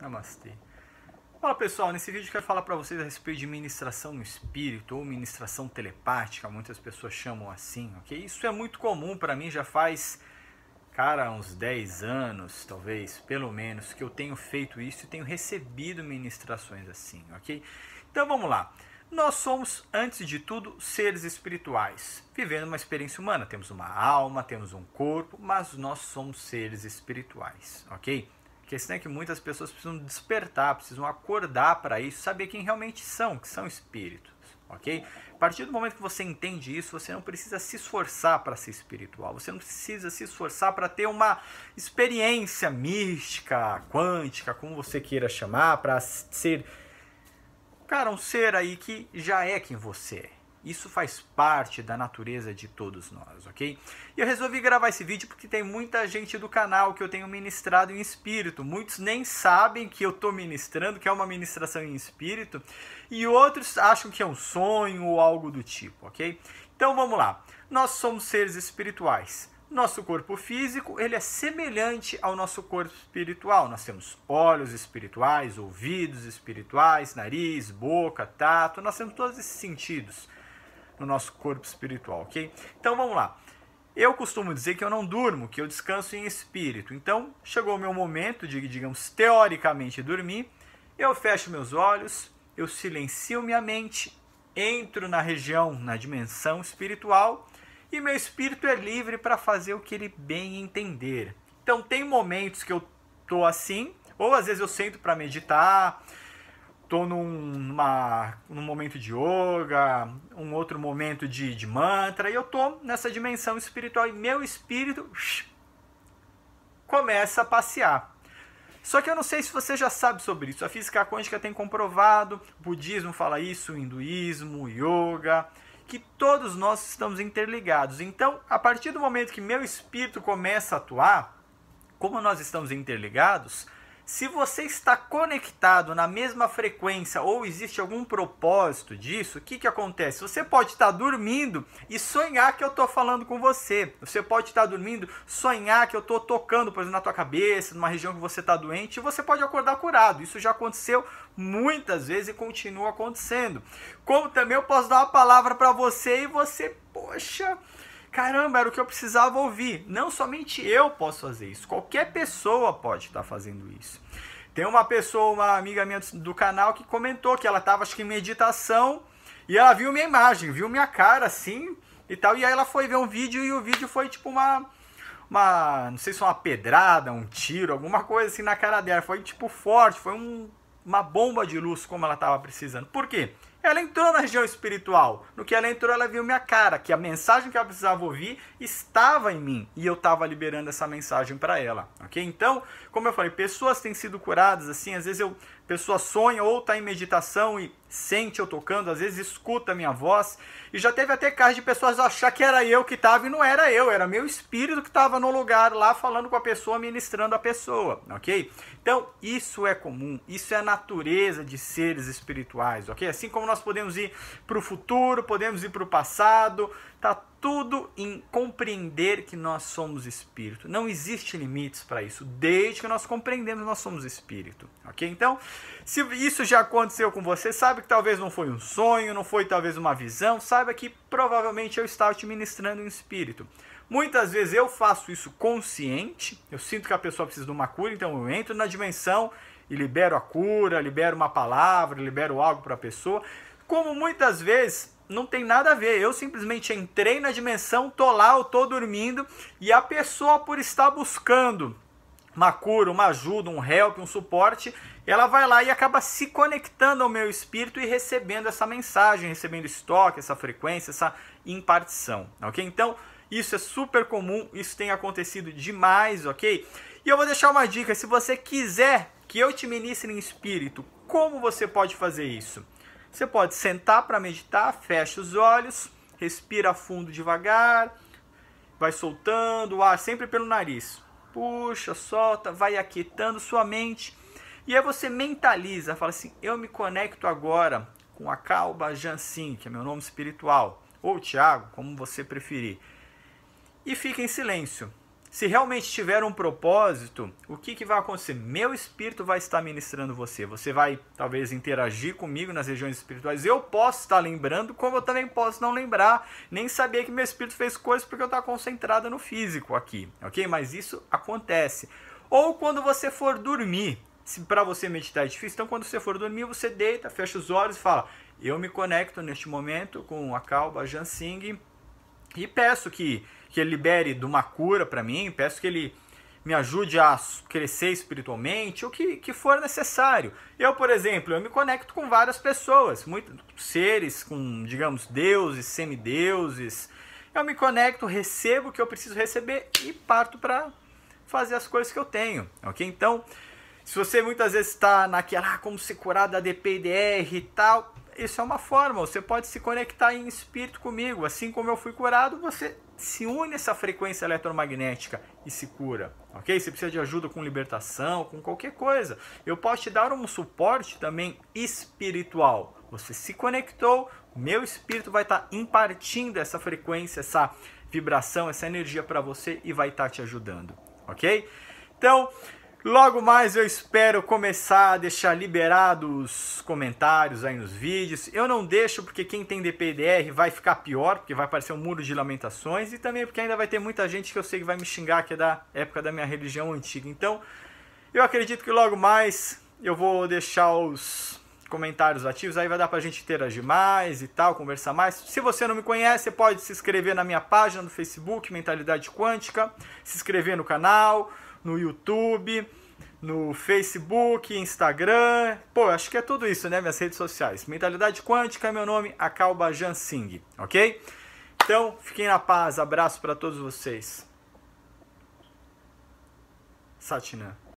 Namastê. Fala pessoal, nesse vídeo eu quero falar para vocês a respeito de ministração no espírito ou ministração telepática, muitas pessoas chamam assim, ok? Isso é muito comum para mim, já faz, cara, uns 10 anos, talvez, pelo menos, que eu tenho feito isso e tenho recebido ministrações assim, ok? Então vamos lá. Nós somos, antes de tudo, seres espirituais, vivendo uma experiência humana. Temos uma alma, temos um corpo, mas nós somos seres espirituais, ok? questão é né, que muitas pessoas precisam despertar, precisam acordar para isso, saber quem realmente são, que são espíritos, ok? A partir do momento que você entende isso, você não precisa se esforçar para ser espiritual, você não precisa se esforçar para ter uma experiência mística, quântica, como você queira chamar, para ser, cara, um ser aí que já é quem você é isso faz parte da natureza de todos nós, ok? E eu resolvi gravar esse vídeo porque tem muita gente do canal que eu tenho ministrado em espírito. Muitos nem sabem que eu estou ministrando, que é uma ministração em espírito, e outros acham que é um sonho ou algo do tipo, ok? Então vamos lá. Nós somos seres espirituais. Nosso corpo físico ele é semelhante ao nosso corpo espiritual. Nós temos olhos espirituais, ouvidos espirituais, nariz, boca, tato. Nós temos todos esses sentidos no nosso corpo espiritual, ok? Então vamos lá. Eu costumo dizer que eu não durmo, que eu descanso em espírito. Então chegou o meu momento de, digamos, teoricamente dormir. Eu fecho meus olhos, eu silencio minha mente, entro na região, na dimensão espiritual e meu espírito é livre para fazer o que ele bem entender. Então tem momentos que eu tô assim, ou às vezes eu sento para meditar, tô num, numa, num momento de yoga, um outro momento de, de mantra, e eu tô nessa dimensão espiritual e meu espírito shh, começa a passear. Só que eu não sei se você já sabe sobre isso. A física quântica tem comprovado, o budismo fala isso, o hinduísmo, o yoga, que todos nós estamos interligados. Então, a partir do momento que meu espírito começa a atuar, como nós estamos interligados, se você está conectado na mesma frequência ou existe algum propósito disso, o que, que acontece? Você pode estar dormindo e sonhar que eu estou falando com você. Você pode estar dormindo, sonhar que eu estou tocando, por exemplo, na tua cabeça, numa região que você está doente, e você pode acordar curado. Isso já aconteceu muitas vezes e continua acontecendo. Como também eu posso dar uma palavra para você e você, poxa caramba, era o que eu precisava ouvir. Não somente eu posso fazer isso, qualquer pessoa pode estar fazendo isso. Tem uma pessoa, uma amiga minha do canal, que comentou que ela estava, acho que, em meditação e ela viu minha imagem, viu minha cara assim e tal. E aí ela foi ver um vídeo e o vídeo foi tipo uma. Uma. Não sei se uma pedrada, um tiro, alguma coisa assim na cara dela. Foi tipo forte, foi um, uma bomba de luz como ela estava precisando. Por quê? Ela entrou na região espiritual. No que ela entrou, ela viu minha cara, que a mensagem que ela precisava ouvir estava em mim e eu estava liberando essa mensagem para ela, ok? Então, como eu falei, pessoas têm sido curadas assim. Às vezes eu, pessoa sonha ou está em meditação e sente eu tocando, às vezes escuta a minha voz e já teve até caso de pessoas achar que era eu que estava e não era eu, era meu espírito que estava no lugar lá falando com a pessoa, ministrando a pessoa, ok? Então, isso é comum, isso é a natureza de seres espirituais, ok? Assim como nós podemos ir para o futuro, podemos ir para o passado. Está tudo em compreender que nós somos espírito. Não existe limites para isso. Desde que nós compreendemos nós somos espírito, ok? Então, se isso já aconteceu com você, sabe que talvez não foi um sonho, não foi talvez uma visão, saiba que provavelmente eu estava te ministrando um espírito. Muitas vezes eu faço isso consciente, eu sinto que a pessoa precisa de uma cura, então eu entro na dimensão e libero a cura, libero uma palavra, libero algo para a pessoa. Como muitas vezes não tem nada a ver. Eu simplesmente entrei na dimensão, tô lá, eu tô dormindo e a pessoa por estar buscando uma cura, uma ajuda, um help, um suporte, ela vai lá e acaba se conectando ao meu espírito e recebendo essa mensagem, recebendo estoque, essa frequência, essa impartição, ok? Então, isso é super comum, isso tem acontecido demais, ok? E eu vou deixar uma dica, se você quiser que eu te ministre em espírito. Como você pode fazer isso? Você pode sentar para meditar, fecha os olhos, respira fundo devagar, vai soltando o ar sempre pelo nariz. Puxa, solta, vai aquietando sua mente. E aí você mentaliza, fala assim: eu me conecto agora com a Calba Jansim, que é meu nome espiritual, ou Tiago, como você preferir. E fica em silêncio se realmente tiver um propósito, o que, que vai acontecer? Meu espírito vai estar ministrando você. Você vai talvez interagir comigo nas regiões espirituais. Eu posso estar lembrando, como eu também posso não lembrar, nem saber que meu espírito fez coisas porque eu estava concentrado no físico aqui, ok? Mas isso acontece. Ou quando você for dormir, se para você meditar é difícil, então quando você for dormir, você deita, fecha os olhos e fala: Eu me conecto neste momento com a Kalba Jansing e peço que que ele libere de uma cura para mim, peço que ele me ajude a crescer espiritualmente, o que, que for necessário. Eu, por exemplo, eu me conecto com várias pessoas, muitos seres, com, digamos, deuses, semideuses. Eu me conecto, recebo o que eu preciso receber e parto para fazer as coisas que eu tenho, ok? Então, se você muitas vezes está naquela, ah, como se curar da DPDR e tal, isso é uma forma. Você pode se conectar em espírito comigo. Assim como eu fui curado, você se une essa frequência eletromagnética e se cura, ok? Você precisa de ajuda com libertação, com qualquer coisa. Eu posso te dar um suporte também espiritual. Você se conectou, meu espírito vai estar impartindo essa frequência, essa vibração, essa energia para você e vai estar te ajudando, ok? Então, Logo mais eu espero começar a deixar liberados os comentários aí nos vídeos. Eu não deixo porque quem tem DPDR vai ficar pior, porque vai aparecer um muro de lamentações e também porque ainda vai ter muita gente que eu sei que vai me xingar que é da época da minha religião antiga. Então, eu acredito que logo mais eu vou deixar os comentários ativos, aí vai dar pra gente interagir mais e tal, conversar mais. Se você não me conhece, pode se inscrever na minha página do Facebook, Mentalidade Quântica, se inscrever no canal, no YouTube, no Facebook, Instagram. Pô, acho que é tudo isso, né? Minhas redes sociais. Mentalidade Quântica, é meu nome, Akalba Jansing, ok? Então, fiquem na paz. Abraço para todos vocês. Satinã.